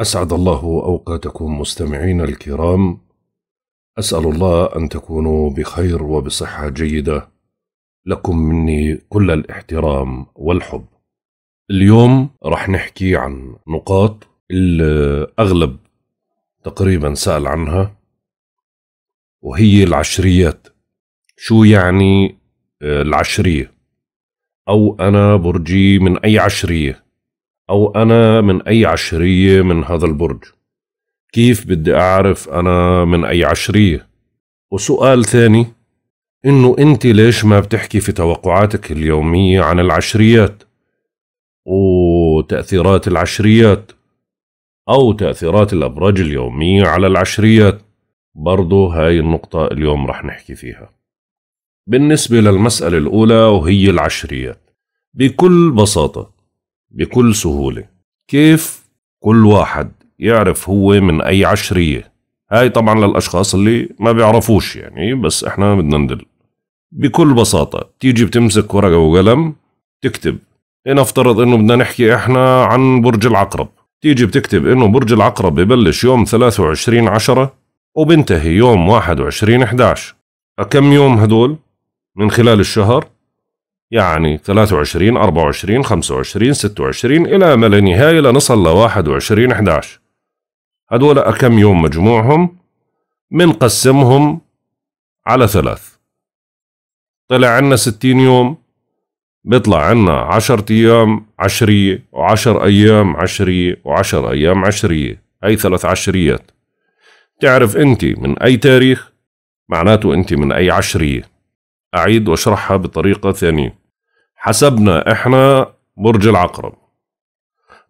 أسعد الله أوقاتكم مستمعين الكرام أسأل الله أن تكونوا بخير وبصحة جيدة لكم مني كل الاحترام والحب اليوم رح نحكي عن نقاط الأغلب تقريبا سأل عنها وهي العشريات شو يعني آه، العشرية أو أنا برجي من أي عشرية أو أنا من أي عشرية من هذا البرج كيف بدي أعرف أنا من أي عشرية وسؤال ثاني إنه أنت ليش ما بتحكي في توقعاتك اليومية عن العشريات وتأثيرات العشريات أو تأثيرات الأبراج اليومية على العشريات برضو هاي النقطة اليوم رح نحكي فيها بالنسبة للمسألة الأولى وهي العشريات بكل بساطة بكل سهولة كيف كل واحد يعرف هو من أي عشرية هاي طبعا للأشخاص اللي ما بيعرفوش يعني بس احنا بدنا ندل بكل بساطة تيجي بتمسك ورقة وقلم تكتب لنفترض انه بدنا نحكي احنا عن برج العقرب تيجي بتكتب انه برج العقرب ببلش يوم 23 عشرة وبنتهي يوم 21 11 كم يوم هدول من خلال الشهر يعني 23 24 25 26 إلى ما لا نهاية لنصل ل 21 11 هدول كم يوم مجموعهم منقسمهم على ثلاث طلع عنا 60 يوم بيطلع عنا 10 أيام عشرية وعشر أيام عشرية وعشر أيام عشرية أي ثلاث عشريات تعرف أنت من أي تاريخ معناته أنت من أي عشرية أعيد وأشرحها بطريقة ثانية حسبنا احنا برج العقرب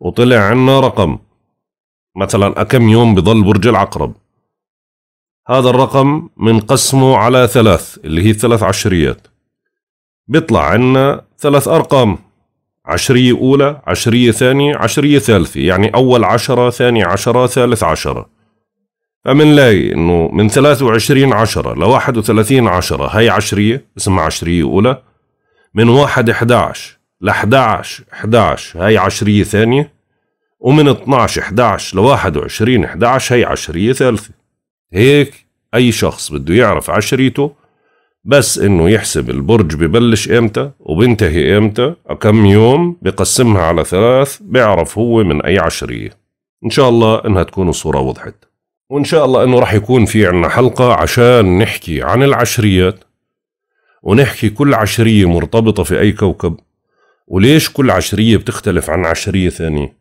وطلع عنا رقم مثلا كم يوم بضل برج العقرب هذا الرقم منقسمه على ثلاث اللي هي ثلاث عشريات بيطلع عنا ثلاث أرقام عشرية أولى عشرية ثانية عشرية ثالثة يعني أول عشرة ثاني عشرة ثالث عشرة فمنلاقي إنه من ثلاثة وعشرين عشرة لواحد وثلاثين عشرة هي عشرية اسمها عشرية أولى من واحد 11 ل 11 11 هاي عشرية ثانية ومن 12 11 ل 21 11 هي عشرية ثالثة هيك أي شخص بده يعرف عشريته بس إنه يحسب البرج ببلش إمتى وبنتهي إمتى كم يوم بقسمها على ثلاث بيعرف هو من أي عشرية إن شاء الله إنها تكون الصورة وضحت وإن شاء الله إنه راح يكون في عنا حلقة عشان نحكي عن العشريات ونحكي كل عشرية مرتبطة في أي كوكب وليش كل عشرية بتختلف عن عشرية ثانية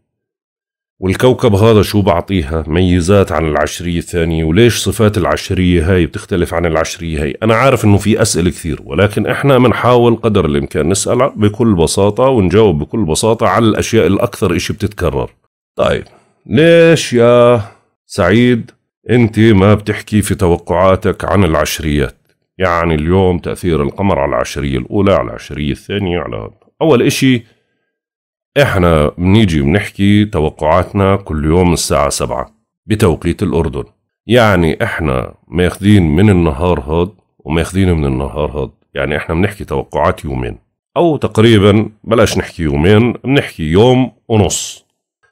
والكوكب هذا شو بعطيها ميزات عن العشرية الثانية وليش صفات العشرية هاي بتختلف عن العشرية هاي أنا عارف أنه في أسئلة كثير ولكن إحنا بنحاول قدر الإمكان نسأل بكل بساطة ونجاوب بكل بساطة على الأشياء الأكثر إشي بتتكرر طيب ليش يا سعيد أنت ما بتحكي في توقعاتك عن العشريات يعني اليوم تأثير القمر على العشرية الأولى على العشرية الثانية على أول إشي إحنا بنيجي بنحكي توقعاتنا كل يوم الساعة سبعة بتوقيت الأردن يعني إحنا ماخذين من النهار هاد وماخذين من النهار هاد يعني إحنا بنحكي توقعات يومين أو تقريبا بلاش نحكي يومين بنحكي يوم ونص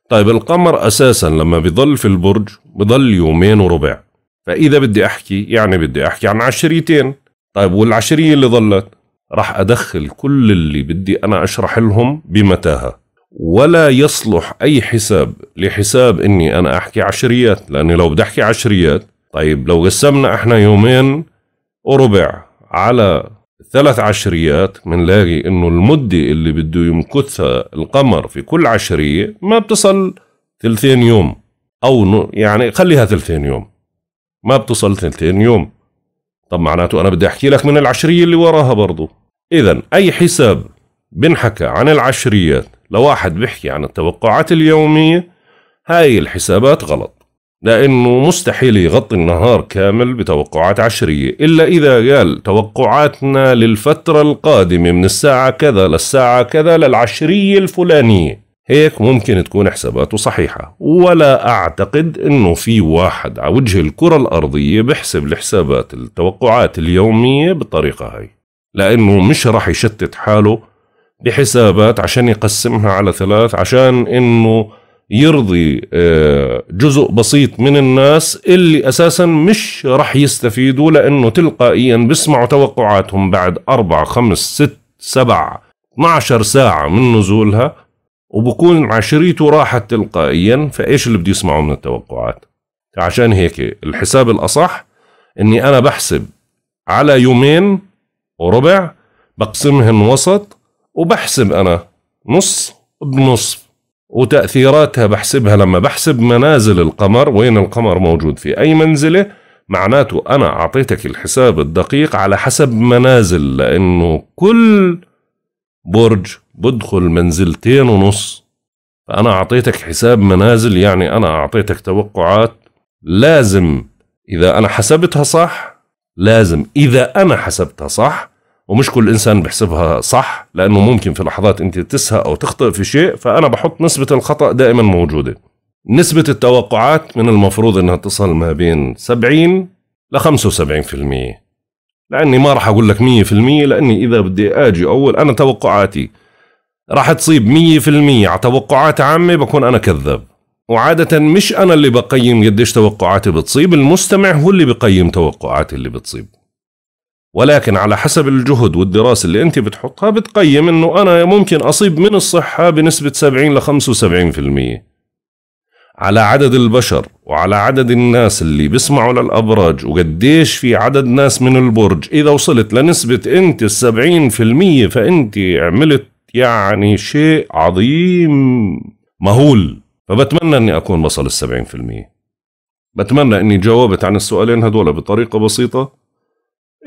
طيب القمر أساسا لما بيضل في البرج بضل يومين وربع فإذا بدي أحكي يعني بدي أحكي عن عشريتين طيب والعشرية اللي ظلت راح أدخل كل اللي بدي أنا أشرح لهم بمتاهة ولا يصلح أي حساب لحساب إني أنا أحكي عشريات لأني لو بدي أحكي عشريات طيب لو قسمنا إحنا يومين وربع على ثلاث عشريات بنلاقي إنه المدة اللي بده يمكثها القمر في كل عشرية ما بتصل ثلثين يوم أو يعني خليها ثلثين يوم ما بتوصل ثنتين يوم طب معناته أنا بدي أحكي لك من العشرية اللي وراها برضو إذا أي حساب بنحكى عن العشريات لواحد بيحكي عن التوقعات اليومية هاي الحسابات غلط لأنه مستحيل يغطي النهار كامل بتوقعات عشرية إلا إذا قال توقعاتنا للفترة القادمة من الساعة كذا للساعة كذا للعشرية الفلانية هيك ممكن تكون حساباته صحيحة ولا أعتقد أنه في واحد على وجه الكرة الأرضية بحسب الحسابات التوقعات اليومية بالطريقة هاي لأنه مش راح يشتت حاله بحسابات عشان يقسمها على ثلاث عشان أنه يرضي آه، جزء بسيط من الناس اللي أساسا مش راح يستفيدوا لأنه تلقائيا بسمعوا توقعاتهم بعد أربع خمس ست سبع 12 ساعة من نزولها وبكون عشريته راحت تلقائيا فايش اللي بدي يسمعه من التوقعات عشان هيك الحساب الاصح اني انا بحسب على يومين وربع بقسمهن وسط وبحسب انا نص بنص وتأثيراتها بحسبها لما بحسب منازل القمر وين القمر موجود في أي منزلة معناته أنا أعطيتك الحساب الدقيق على حسب منازل لأنه كل برج بدخل منزلتين ونص فأنا أعطيتك حساب منازل يعني أنا أعطيتك توقعات لازم إذا أنا حسبتها صح لازم إذا أنا حسبتها صح ومش كل إنسان بحسبها صح لأنه ممكن في لحظات أنت تسهى أو تخطئ في شيء فأنا بحط نسبة الخطأ دائما موجودة نسبة التوقعات من المفروض أنها تصل ما بين 70 ل 75% لأني ما راح أقول لك 100% لأني إذا بدي أجي أول أنا توقعاتي راح تصيب مية في المية على توقعات عامة بكون أنا كذاب وعادة مش أنا اللي بقيم قديش توقعاتي بتصيب المستمع هو اللي بقيم توقعاتي اللي بتصيب ولكن على حسب الجهد والدراسة اللي أنت بتحطها بتقيم أنه أنا ممكن أصيب من الصحة بنسبة 70 ل 75% على عدد البشر وعلى عدد الناس اللي بيسمعوا للأبراج وقديش في عدد ناس من البرج إذا وصلت لنسبة أنت السبعين في المية فأنت عملت يعني شيء عظيم مهول فبتمنى أني أكون وصل السبعين في المية بتمنى أني جاوبت عن السؤالين هدول بطريقة بسيطة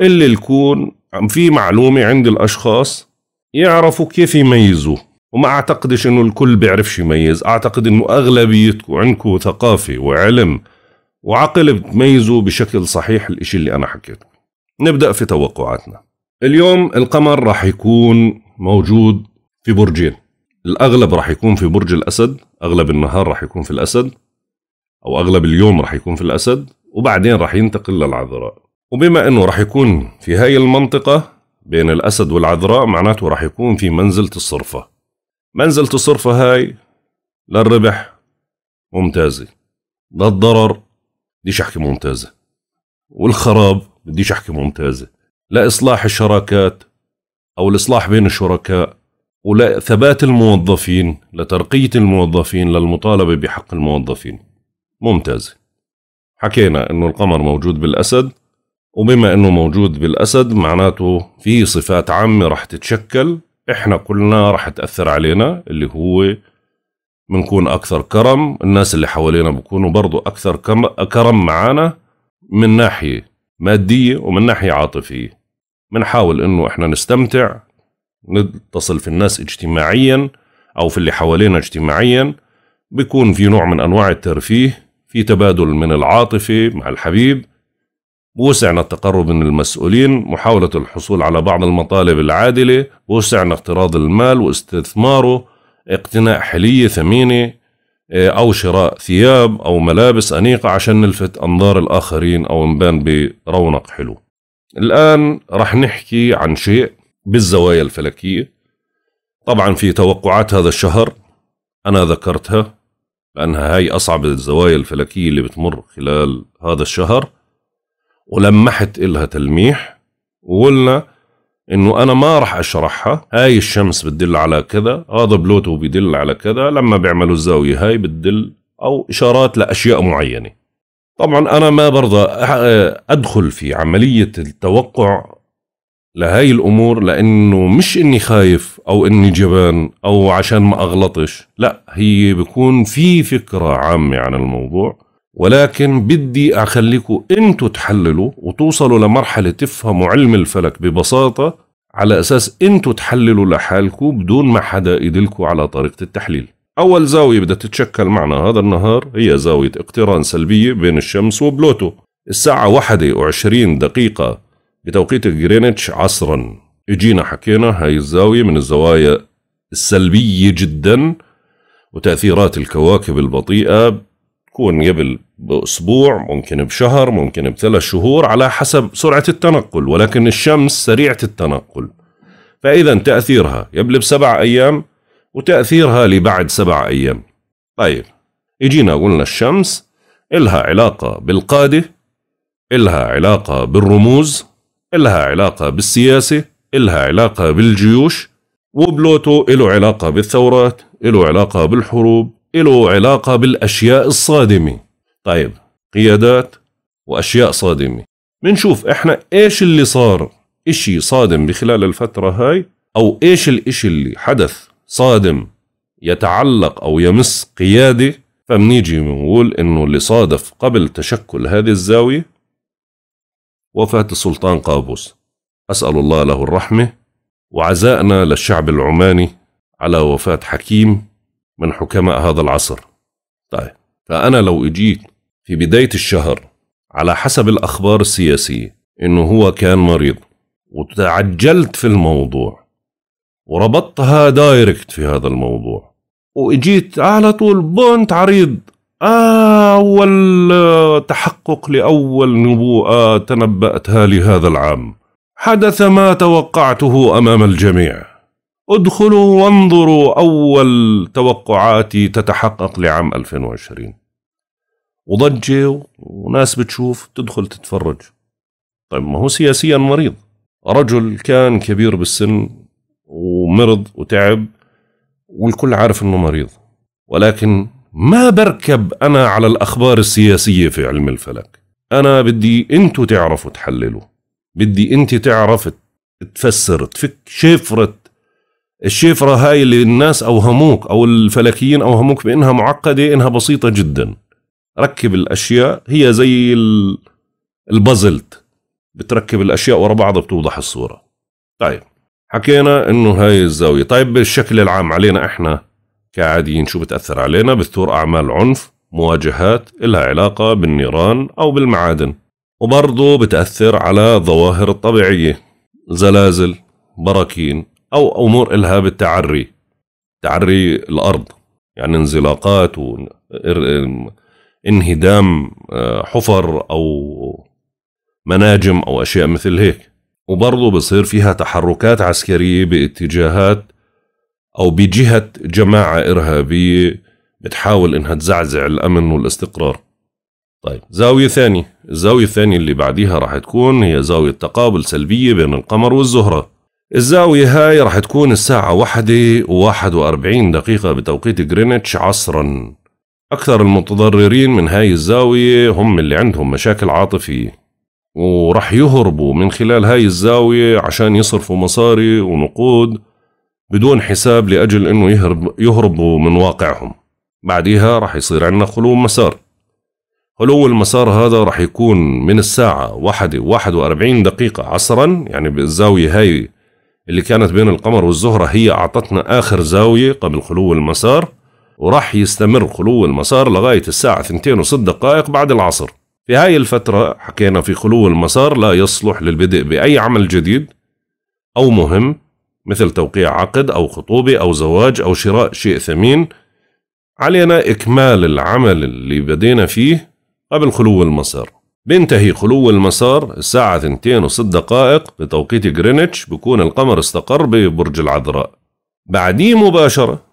اللي الكون في معلومة عند الأشخاص يعرفوا كيف يميزوا وما أعتقدش أنه الكل بيعرفش يميز أعتقد أنه أغلبيتكم عندكم ثقافة وعلم وعقل بتميزوا بشكل صحيح الإشي اللي أنا حكيته نبدأ في توقعاتنا اليوم القمر راح يكون موجود في برجين الأغلب راح يكون في برج الأسد أغلب النهار راح يكون في الأسد أو أغلب اليوم راح يكون في الأسد وبعدين راح ينتقل للعذراء وبما أنه راح يكون في هاي المنطقة بين الأسد والعذراء معناته راح يكون في منزلة الصرفة منزلة الصرفة هاي للربح ممتازة للضرر بديش أحكي ممتازة والخراب بديش أحكي ممتازة لإصلاح الشراكات أو الإصلاح بين الشركاء ولثبات الموظفين لترقية الموظفين للمطالبة بحق الموظفين ممتاز حكينا أنه القمر موجود بالأسد وبما أنه موجود بالأسد معناته في صفات عامة رح تتشكل إحنا كلنا رح تأثر علينا اللي هو بنكون أكثر كرم الناس اللي حوالينا بكونوا برضو أكثر كرم معانا من ناحية مادية ومن ناحية عاطفية بنحاول أنه إحنا نستمتع نتصل في الناس اجتماعيا أو في اللي حوالينا اجتماعيا بيكون في نوع من أنواع الترفيه في تبادل من العاطفة مع الحبيب وسعنا التقرب من المسؤولين محاولة الحصول على بعض المطالب العادلة وسعنا اقتراض المال واستثماره اقتناء حلية ثمينة آه، أو شراء ثياب أو ملابس أنيقة عشان نلفت أنظار الآخرين أو نبان برونق حلو الآن رح نحكي عن شيء بالزوايا الفلكية طبعا في توقعات هذا الشهر أنا ذكرتها لأنها هاي أصعب الزوايا الفلكية اللي بتمر خلال هذا الشهر ولمحت إلها تلميح وقلنا انه انا ما راح اشرحها هاي الشمس بتدل على كذا هذا بلوتو بيدل على كذا لما بيعملوا الزاوية هاي بتدل او اشارات لاشياء معينة طبعا انا ما برضى ادخل في عملية التوقع لهاي الامور لانه مش اني خايف او اني جبان او عشان ما اغلطش لا هي بكون في فكره عامه عن الموضوع ولكن بدي اخليكم انتوا تحللوا وتوصلوا لمرحله تفهموا علم الفلك ببساطه على اساس انتوا تحللوا لحالكم بدون ما حدا يدلكم على طريقه التحليل اول زاويه بدها تتشكل معنا هذا النهار هي زاويه اقتران سلبيه بين الشمس وبلوتو الساعه 1 دقيقه بتوقيت جرينتش عصرا اجينا حكينا هاي الزاوية من الزوايا السلبية جدا وتأثيرات الكواكب البطيئة تكون قبل بأسبوع ممكن بشهر ممكن بثلاث شهور على حسب سرعة التنقل ولكن الشمس سريعة التنقل فإذا تأثيرها قبل بسبع أيام وتأثيرها لبعد سبع أيام طيب اجينا قلنا الشمس إلها علاقة بالقادة إلها علاقة بالرموز إلها علاقة بالسياسة إلها علاقة بالجيوش وبلوتو إله علاقة بالثورات إله علاقة بالحروب إله علاقة بالأشياء الصادمة طيب قيادات وأشياء صادمة منشوف إحنا إيش اللي صار إشي صادم بخلال الفترة هاي أو إيش الإشي اللي حدث صادم يتعلق أو يمس قيادة فبنيجي منقول إنه اللي صادف قبل تشكل هذه الزاوية وفاة السلطان قابوس أسأل الله له الرحمة وعزائنا للشعب العماني على وفاة حكيم من حكماء هذا العصر طيب فأنا لو أجيت في بداية الشهر على حسب الأخبار السياسية إنه هو كان مريض وتعجلت في الموضوع وربطتها دايركت في هذا الموضوع وإجيت على طول بونت عريض أول تحقق لأول نبوءة تنبأتها لهذا العام حدث ما توقعته أمام الجميع ادخلوا وانظروا أول توقعاتي تتحقق لعام 2020 وضجة وناس بتشوف تدخل تتفرج طيب ما هو سياسيا مريض رجل كان كبير بالسن ومرض وتعب والكل عارف انه مريض ولكن ما بركب أنا على الأخبار السياسية في علم الفلك أنا بدي أنتوا تعرفوا تحللوا بدي أنت تعرف تفسر تفك شفرة الشفرة هاي اللي الناس أوهموك أو الفلكيين أوهموك بأنها معقدة إنها بسيطة جدا ركب الأشياء هي زي البازلت بتركب الأشياء ورا بعض بتوضح الصورة طيب حكينا إنه هاي الزاوية طيب بالشكل العام علينا إحنا كعاديين شو بتأثر علينا بثور أعمال عنف مواجهات إلها علاقة بالنيران أو بالمعادن وبرضه بتأثر على الظواهر الطبيعية زلازل براكين أو أمور إلها بالتعري تعري الأرض يعني انزلاقات وانهدام آه، حفر أو مناجم أو أشياء مثل هيك وبرضه بصير فيها تحركات عسكرية باتجاهات أو بجهة جماعة إرهابية بتحاول إنها تزعزع الأمن والاستقرار طيب زاوية ثانية الزاوية الثانية اللي بعديها راح تكون هي زاوية تقابل سلبية بين القمر والزهرة الزاوية هاي راح تكون الساعة واحدة وواحد وأربعين دقيقة بتوقيت جرينتش عصرا أكثر المتضررين من هاي الزاوية هم اللي عندهم مشاكل عاطفية ورح يهربوا من خلال هاي الزاوية عشان يصرفوا مصاري ونقود بدون حساب لأجل أنه يهرب يهربوا من واقعهم بعدها راح يصير عندنا خلو مسار خلو المسار هذا راح يكون من الساعة واحدة واحد وأربعين دقيقة عصرا يعني بالزاوية هاي اللي كانت بين القمر والزهرة هي أعطتنا آخر زاوية قبل خلو المسار وراح يستمر خلو المسار لغاية الساعة ثنتين وست دقائق بعد العصر في هاي الفترة حكينا في خلو المسار لا يصلح للبدء بأي عمل جديد أو مهم مثل توقيع عقد أو خطوبة أو زواج أو شراء شيء ثمين علينا إكمال العمل اللي بدينا فيه قبل خلو المسار بينتهي خلو المسار الساعة 2 و6 دقائق بتوقيت جرينتش بكون القمر استقر ببرج العذراء بعديه مباشرة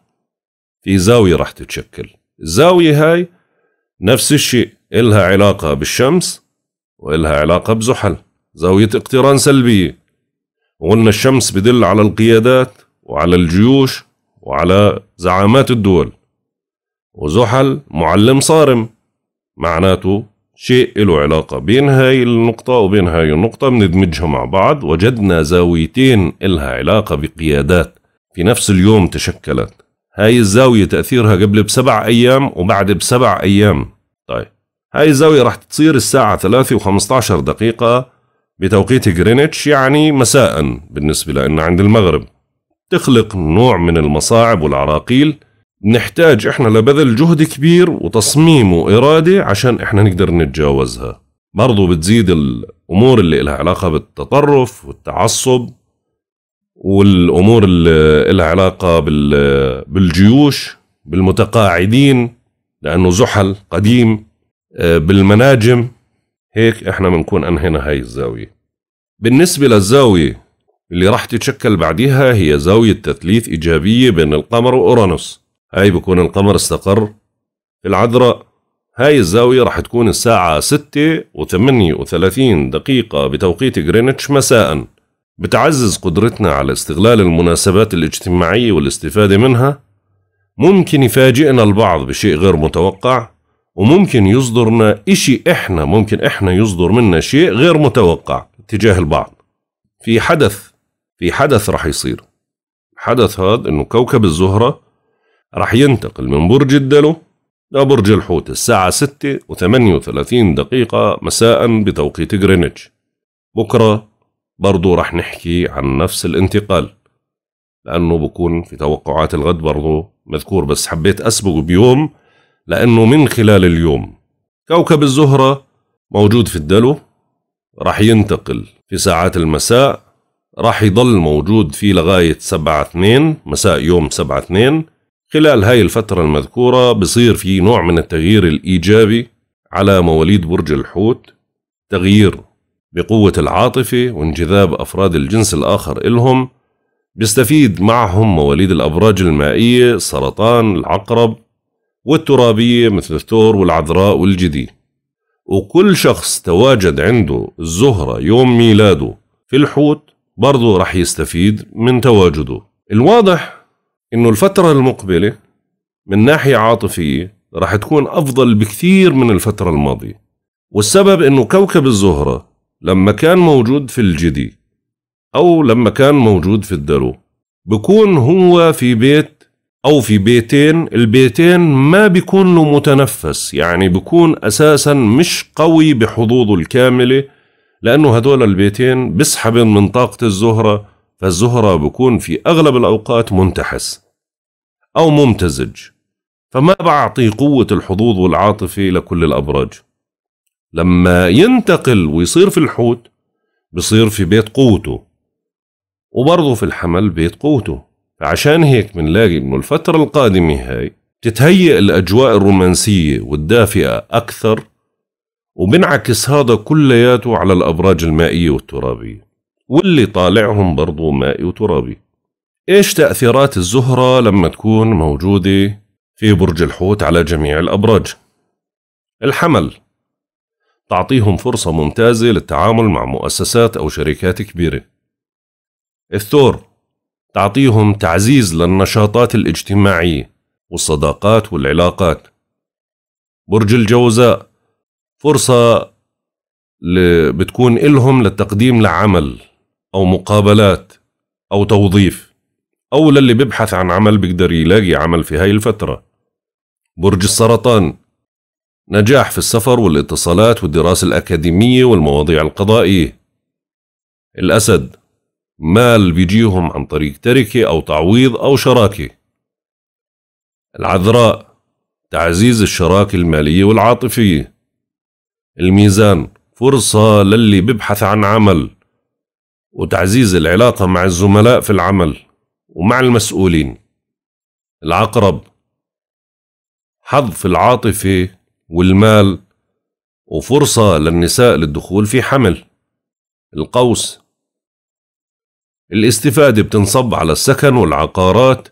في زاوية رح تتشكل الزاوية هاي نفس الشيء إلها علاقة بالشمس وإلها علاقة بزحل زاوية اقتران سلبية وقلنا الشمس بدل على القيادات وعلى الجيوش وعلى زعامات الدول وزحل معلم صارم معناته شيء له علاقة بين هاي النقطة وبين هاي النقطة بندمجها مع بعض وجدنا زاويتين إلها علاقة بقيادات في نفس اليوم تشكلت هاي الزاوية تأثيرها قبل بسبع أيام وبعد بسبع أيام طيب هاي الزاوية راح تصير الساعة ثلاثة وخمسة عشر دقيقة بتوقيت غرينتش يعني مساء بالنسبة لنا عند المغرب تخلق نوع من المصاعب والعراقيل نحتاج احنا لبذل جهد كبير وتصميم وإرادة عشان احنا نقدر نتجاوزها برضو بتزيد الأمور اللي لها علاقة بالتطرف والتعصب والأمور اللي لها علاقة بالجيوش بالمتقاعدين لأنه زحل قديم آه، بالمناجم هيك احنا بنكون انهينا هاي الزاوية بالنسبة للزاوية اللي راح تتشكل بعديها هي زاوية تثليث إيجابية بين القمر وأورانوس هاي بكون القمر استقر في العذراء هاي الزاوية راح تكون الساعة ستة و وثلاثين دقيقة بتوقيت غرينتش مساء بتعزز قدرتنا على استغلال المناسبات الاجتماعية والاستفادة منها ممكن يفاجئنا البعض بشيء غير متوقع وممكن يصدرنا إشي إحنا ممكن إحنا يصدر منا شيء غير متوقع تجاه البعض في حدث في حدث رح يصير الحدث هذا إنه كوكب الزهرة رح ينتقل من برج الدلو لبرج الحوت الساعة ستة وثمانية وثلاثين دقيقة مساء بتوقيت غرينتش بكرة برضو رح نحكي عن نفس الانتقال لأنه بكون في توقعات الغد برضو مذكور بس حبيت أسبق بيوم لأنه من خلال اليوم كوكب الزهرة موجود في الدلو راح ينتقل في ساعات المساء راح يضل موجود فيه لغاية سبعة اثنين مساء يوم سبعة اثنين خلال هاي الفترة المذكورة بصير في نوع من التغيير الإيجابي على مواليد برج الحوت تغيير بقوة العاطفة وانجذاب أفراد الجنس الآخر إلهم بيستفيد معهم مواليد الأبراج المائية سرطان العقرب والترابية مثل الثور والعذراء والجدي وكل شخص تواجد عنده الزهرة يوم ميلاده في الحوت برضه رح يستفيد من تواجده الواضح انه الفترة المقبلة من ناحية عاطفية رح تكون أفضل بكثير من الفترة الماضية والسبب انه كوكب الزهرة لما كان موجود في الجدي أو لما كان موجود في الدلو بكون هو في بيت أو في بيتين البيتين ما بيكون له متنفس يعني بيكون أساسا مش قوي بحظوظه الكاملة لأنه هدول البيتين بسحبن من طاقة الزهرة فالزهرة بكون في أغلب الأوقات منتحس أو ممتزج فما بعطي قوة الحظوظ والعاطفة لكل الأبراج لما ينتقل ويصير في الحوت بصير في بيت قوته وبرضه في الحمل بيت قوته عشان هيك بنلاقي انه الفترة القادمة هاي تتهيئ الأجواء الرومانسية والدافئة أكثر وبنعكس هذا كلياته على الأبراج المائية والترابية واللي طالعهم برضو مائي وترابي إيش تأثيرات الزهرة لما تكون موجودة في برج الحوت على جميع الأبراج الحمل تعطيهم فرصة ممتازة للتعامل مع مؤسسات أو شركات كبيرة الثور تعطيهم تعزيز للنشاطات الاجتماعية والصداقات والعلاقات برج الجوزاء فرصة بتكون إلهم للتقديم لعمل أو مقابلات أو توظيف أو للي بيبحث عن عمل بيقدر يلاقي عمل في هاي الفترة برج السرطان نجاح في السفر والاتصالات والدراسة الأكاديمية والمواضيع القضائية الأسد مال بيجيهم عن طريق تركة أو تعويض أو شراكة العذراء تعزيز الشراكة المالية والعاطفية الميزان فرصة للي ببحث عن عمل وتعزيز العلاقة مع الزملاء في العمل ومع المسؤولين العقرب حظ في العاطفة والمال وفرصة للنساء للدخول في حمل القوس الاستفادة بتنصب على السكن والعقارات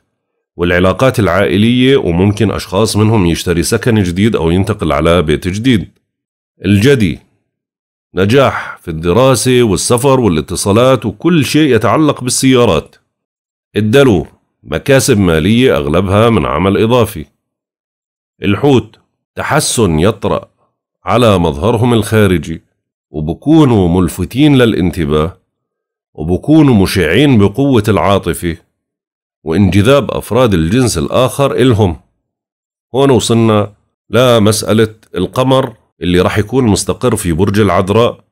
والعلاقات العائلية وممكن أشخاص منهم يشتري سكن جديد أو ينتقل على بيت جديد الجدي نجاح في الدراسة والسفر والاتصالات وكل شيء يتعلق بالسيارات الدلو مكاسب مالية أغلبها من عمل إضافي الحوت تحسن يطرأ على مظهرهم الخارجي وبكونوا ملفتين للانتباه وبكونوا مشعين بقوة العاطفة وانجذاب أفراد الجنس الآخر إلهم هون وصلنا لمسألة القمر اللي رح يكون مستقر في برج العذراء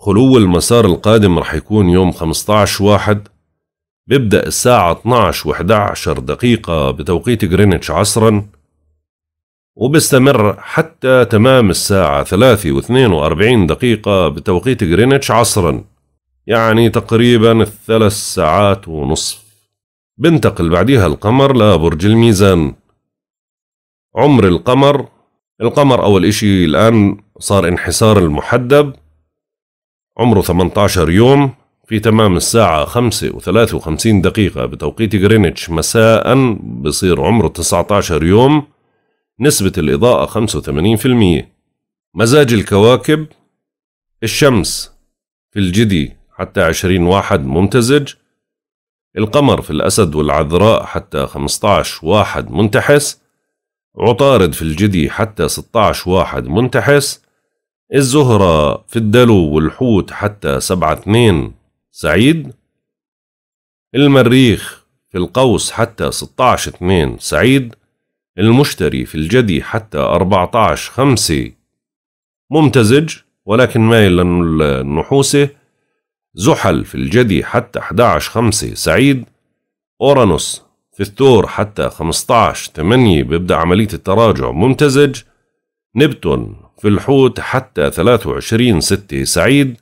خلو المسار القادم رح يكون يوم 15 واحد بيبدأ الساعة 12 و 11 دقيقة بتوقيت غرينتش عصرا وبستمر حتى تمام الساعة 3 و 42 دقيقة بتوقيت غرينتش عصرا يعني تقريبا الثلاث ساعات ونصف بنتقل بعديها القمر لبرج الميزان عمر القمر القمر أول إشي الآن صار انحسار المحدب عمره 18 يوم في تمام الساعة 5 و53 دقيقة بتوقيت غرينتش مساء بصير عمره 19 يوم نسبة الإضاءة 85% مزاج الكواكب الشمس في الجدي حتى عشرين واحد ممتزج القمر في الأسد والعذراء حتى 15 واحد منتحس عطارد في الجدي حتى 16 واحد منتحس الزهرة في الدلو والحوت حتى سبعة اثنين سعيد المريخ في القوس حتى 16 اثنين سعيد المشتري في الجدي حتى 14 خمسة ممتزج ولكن مايل للنحوسة زحل في الجدي حتى 11 5 سعيد أورانوس في الثور حتى 15 8 بيبدأ عملية التراجع ممتزج نبتون في الحوت حتى 23 6 سعيد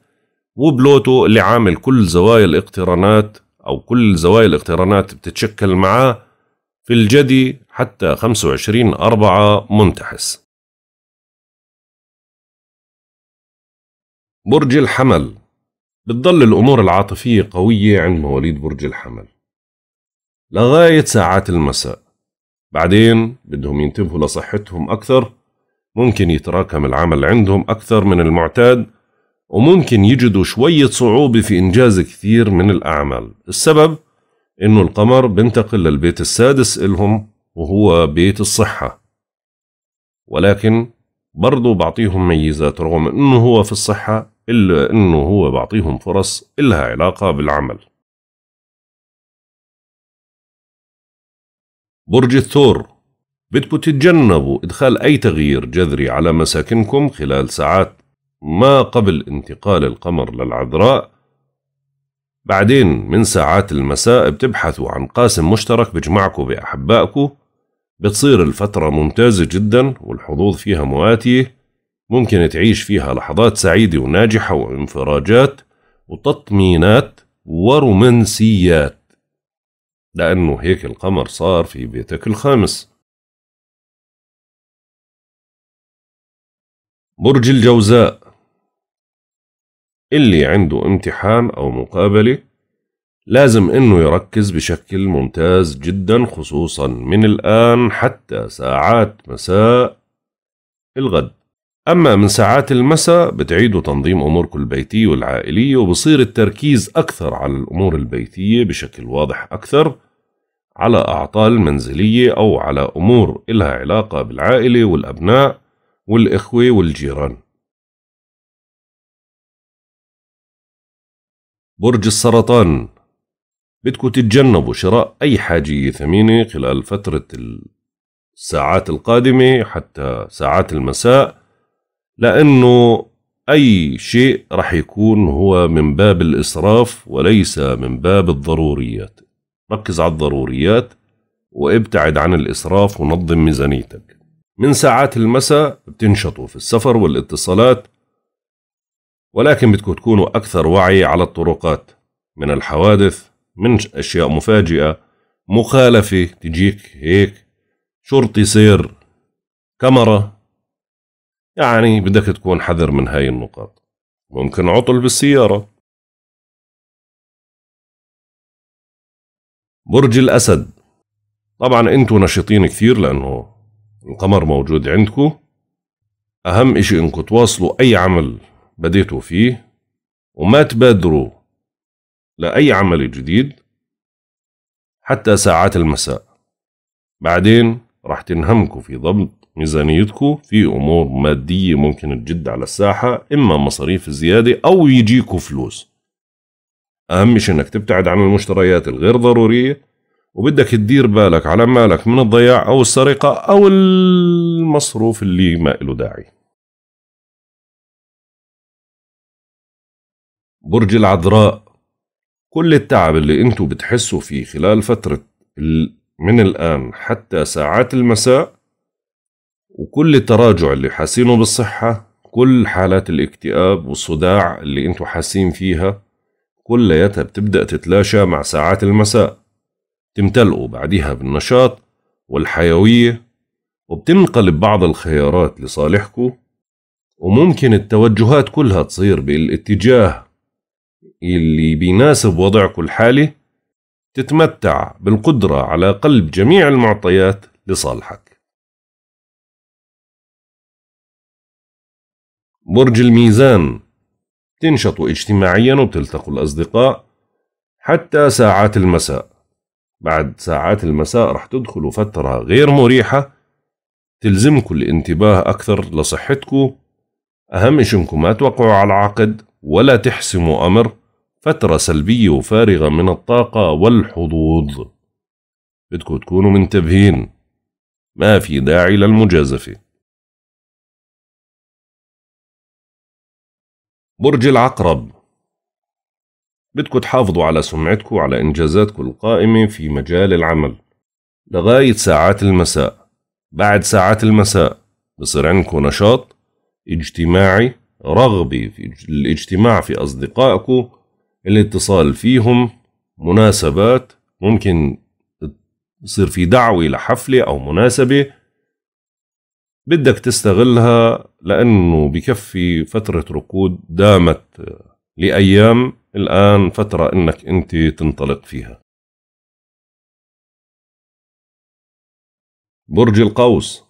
وبلوتو اللي عامل كل زوايا الاقترانات أو كل زوايا الاقترانات بتتشكل معاه في الجدي حتى 25 4 منتحس برج الحمل بتضل الأمور العاطفية قوية عند مواليد برج الحمل لغاية ساعات المساء بعدين بدهم ينتبهوا لصحتهم أكثر ممكن يتراكم العمل عندهم أكثر من المعتاد وممكن يجدوا شوية صعوبة في إنجاز كثير من الأعمال السبب إنه القمر بنتقل للبيت السادس إلهم وهو بيت الصحة ولكن برضو بعطيهم ميزات رغم إنه هو في الصحة إلا أنه هو بعطيهم فرص إلها علاقة بالعمل برج الثور بدكم تتجنبوا إدخال أي تغيير جذري على مساكنكم خلال ساعات ما قبل انتقال القمر للعذراء بعدين من ساعات المساء بتبحثوا عن قاسم مشترك بجمعكم بأحبائكم بتصير الفترة ممتازة جدا والحظوظ فيها مواتية ممكن تعيش فيها لحظات سعيدة وناجحة وانفراجات وتطمينات ورومانسيات لأنه هيك القمر صار في بيتك الخامس برج الجوزاء اللي عنده امتحان أو مقابلة لازم إنه يركز بشكل ممتاز جدا خصوصا من الآن حتى ساعات مساء الغد أما من ساعات المساء بتعيدوا تنظيم أموركم البيتية والعائلية وبصير التركيز أكثر على الأمور البيتية بشكل واضح أكثر على أعطال منزلية أو على أمور إلها علاقة بالعائلة والأبناء والإخوة والجيران برج السرطان بدكم تتجنبوا شراء أي حاجية ثمينة خلال فترة الساعات القادمة حتى ساعات المساء لأنه أي شيء رح يكون هو من باب الإسراف وليس من باب الضروريات ركز على الضروريات وابتعد عن الإسراف ونظم ميزانيتك من ساعات المساء بتنشطوا في السفر والاتصالات ولكن بدكم تكونوا أكثر وعي على الطرقات من الحوادث من أشياء مفاجئة مخالفة تجيك هيك شرطي سير كاميرا يعني بدك تكون حذر من هاي النقاط ممكن عطل بالسيارة برج الأسد طبعا انتوا نشيطين كثير لأنه القمر موجود عندكو أهم إشي إنكو تواصلوا أي عمل بديتوا فيه وما تبادروا لأي عمل جديد حتى ساعات المساء بعدين راح تنهمكوا في ضبط ميزانيتكم في امور ماديه ممكن تجد على الساحه اما مصاريف زياده او يجيكو فلوس اهم شيء انك تبتعد عن المشتريات الغير ضروريه وبدك تدير بالك على مالك من الضياع او السرقه او المصروف اللي ما له داعي برج العذراء كل التعب اللي انتو بتحسوا فيه خلال فترة من الآن حتى ساعات المساء وكل التراجع اللي حاسينه بالصحة كل حالات الاكتئاب والصداع اللي انتوا حاسين فيها كلياتها بتبدأ تتلاشى مع ساعات المساء تمتلئوا بعدها بالنشاط والحيوية وبتنقلب بعض الخيارات لصالحكو وممكن التوجهات كلها تصير بالاتجاه اللي بيناسب وضعكو الحالي تتمتع بالقدرة على قلب جميع المعطيات لصالحك برج الميزان تنشط اجتماعيا وبتلتقوا الأصدقاء حتى ساعات المساء بعد ساعات المساء رح تدخلوا فترة غير مريحة تلزمكم الانتباه أكثر لصحتكم أهم شيء إنكم ما توقعوا على العقد ولا تحسموا أمر فترة سلبية وفارغة من الطاقة والحظوظ بدكم تكونوا منتبهين ما في داعي للمجازفة برج العقرب بدكم تحافظوا على سمعتكم وعلى إنجازاتكم القائمة في مجال العمل لغاية ساعات المساء بعد ساعات المساء بصير عندكم نشاط اجتماعي رغبة في الاجتماع في أصدقائكم الاتصال فيهم مناسبات ممكن يصير في دعوة لحفلة أو مناسبة بدك تستغلها لأنه بكفي فترة ركود دامت لأيام الآن فترة أنك أنت تنطلق فيها برج القوس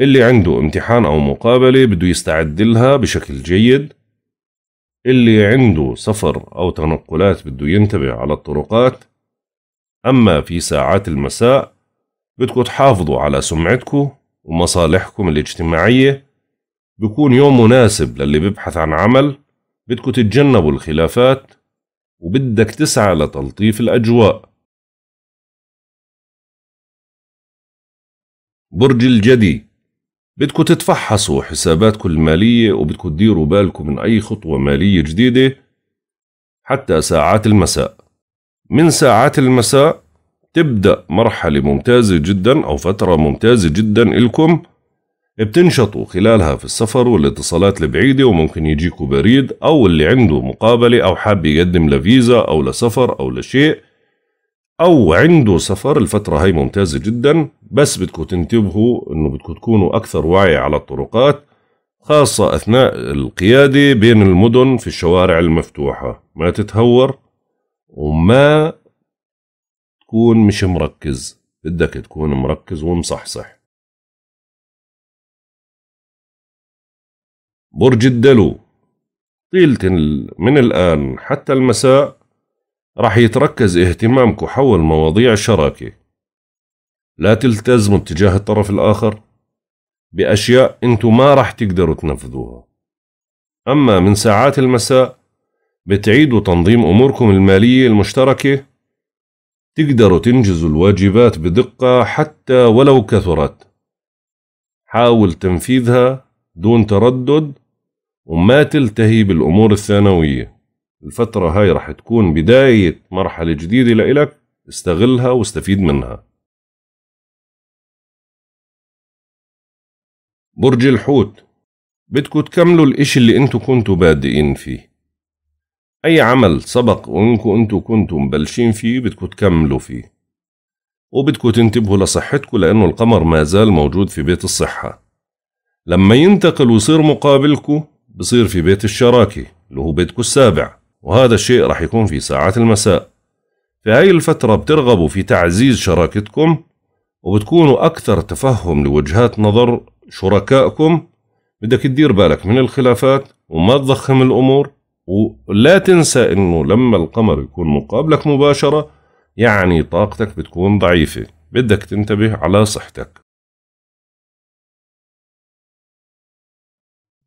اللي عنده امتحان أو مقابلة بده يستعد لها بشكل جيد اللي عنده سفر أو تنقلات بده ينتبه على الطرقات أما في ساعات المساء بدكم تحافظوا على سمعتكم ومصالحكم الاجتماعية بكون يوم مناسب للي بيبحث عن عمل بدكوا تتجنبوا الخلافات وبدك تسعى لتلطيف الأجواء برج الجدي بدكوا تتفحصوا حساباتكم المالية وبدكوا تديروا بالكم من أي خطوة مالية جديدة حتى ساعات المساء من ساعات المساء تبدأ مرحلة ممتازة جدا أو فترة ممتازة جدا إلكم بتنشطوا خلالها في السفر والاتصالات البعيدة وممكن يجيكوا بريد أو اللي عنده مقابلة أو حاب يقدم لفيزا أو لسفر أو لشيء أو عنده سفر الفترة هاي ممتازة جدا بس بدكم تنتبهوا إنه بدكم تكونوا أكثر وعي على الطرقات خاصة أثناء القيادة بين المدن في الشوارع المفتوحة ما تتهور وما تكون مش مركز بدك تكون مركز ومصحصح برج الدلو طيلة من الآن حتى المساء راح يتركز اهتمامك حول مواضيع شراكة لا تلتزموا اتجاه الطرف الآخر بأشياء انتو ما راح تقدروا تنفذوها أما من ساعات المساء بتعيدوا تنظيم أموركم المالية المشتركة تقدروا تنجزوا الواجبات بدقة حتى ولو كثرت حاول تنفيذها دون تردد وما تلتهي بالأمور الثانوية الفترة هاي رح تكون بداية مرحلة جديدة لإلك استغلها واستفيد منها برج الحوت بدكم تكملوا الإشي اللي انتو كنتوا بادئين فيه أي عمل سبق وإنكم أنتم كنتم مبلشين فيه بدكم تكملوا فيه وبدكم تنتبهوا لصحتكم لأنه القمر ما زال موجود في بيت الصحة لما ينتقل ويصير مقابلكم بصير في بيت الشراكة اللي هو بيتكم السابع وهذا الشيء راح يكون في ساعات المساء في هاي الفترة بترغبوا في تعزيز شراكتكم وبتكونوا أكثر تفهم لوجهات نظر شركائكم بدك تدير بالك من الخلافات وما تضخم الأمور ولا تنسى انه لما القمر يكون مقابلك مباشرة يعني طاقتك بتكون ضعيفة بدك تنتبه على صحتك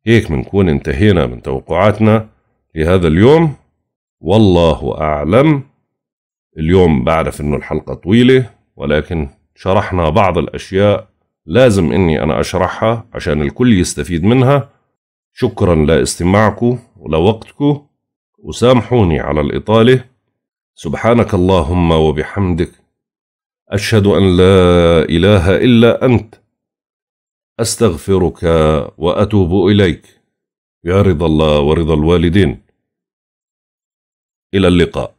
هيك بنكون انتهينا من توقعاتنا لهذا اليوم والله أعلم اليوم بعرف انه الحلقة طويلة ولكن شرحنا بعض الأشياء لازم اني أنا أشرحها عشان الكل يستفيد منها شكرا لاستماعكم ولوقتكم وسامحوني على الإطالة سبحانك اللهم وبحمدك أشهد أن لا إله إلا أنت أستغفرك وأتوب إليك يا رضا الله ورضا الوالدين إلى اللقاء